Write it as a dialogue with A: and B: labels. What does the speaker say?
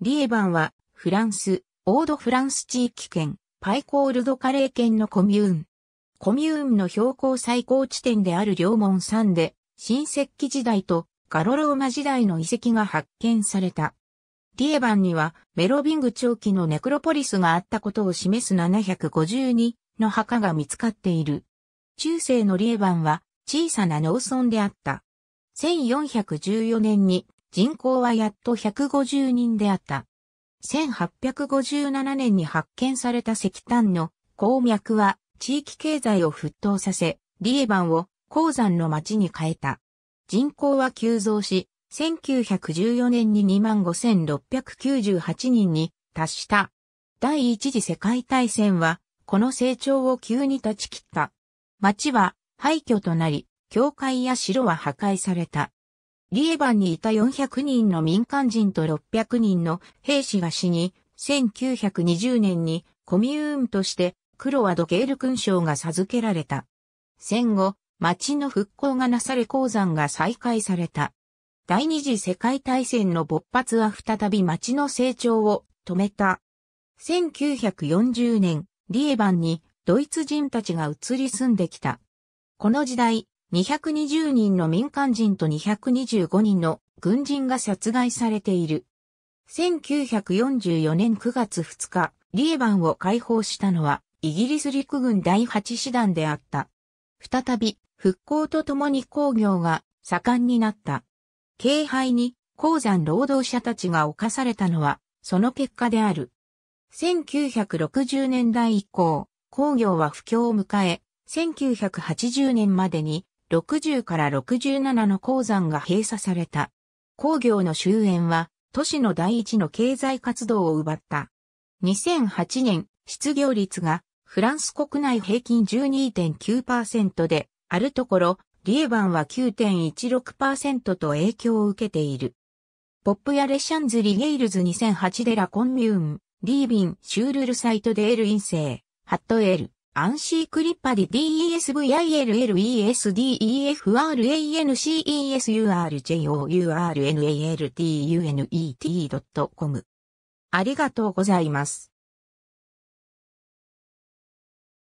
A: リエバンは、フランス、オードフランス地域圏、パイコールドカレー圏のコミューン。コミューンの標高最高地点である両門山で、新石器時代とガロローマ時代の遺跡が発見された。リエバンにはメロビング長期のネクロポリスがあったことを示す752の墓が見つかっている。中世のリエバンは小さな農村であった。1414年に人口はやっと150人であった。1857年に発見された石炭の鉱脈は地域経済を沸騰させ、リエバンを鉱山の町に変えた。人口は急増し、1914年に25,698人に達した。第一次世界大戦は、この成長を急に断ち切った。町は廃墟となり、教会や城は破壊された。リエバンにいた400人の民間人と600人の兵士が死に、1920年にコミューンとしてクロアドゲール勲章が授けられた。戦後、町の復興がなされ鉱山が再開された。第二次世界大戦の勃発は再び町の成長を止めた。1940年、リエバンにドイツ人たちが移り住んできた。この時代、220人の民間人と225人の軍人が殺害されている。1944年9月2日、リエバンを解放したのは、イギリス陸軍第8師団であった。再び、復興とともに工業が盛んになった。軽廃に鉱山労働者たちが侵されたのは、その結果である。1960年代以降、工業は不況を迎え、1980年までに60から67の鉱山が閉鎖された。工業の終焉は、都市の第一の経済活動を奪った。2008年、失業率が、フランス国内平均12.9%で、あるところ、リエバンは9.16%と影響を受けている。ポップやレシャンズ・リゲイルズ2008デラ・コンミューン、リービン・シュールルサイト・デール・インセイ、ハット・エール、アンシークリッパディ DESVILLELESDEFRANCESURJOURNALTUNET.com ありがとうございます。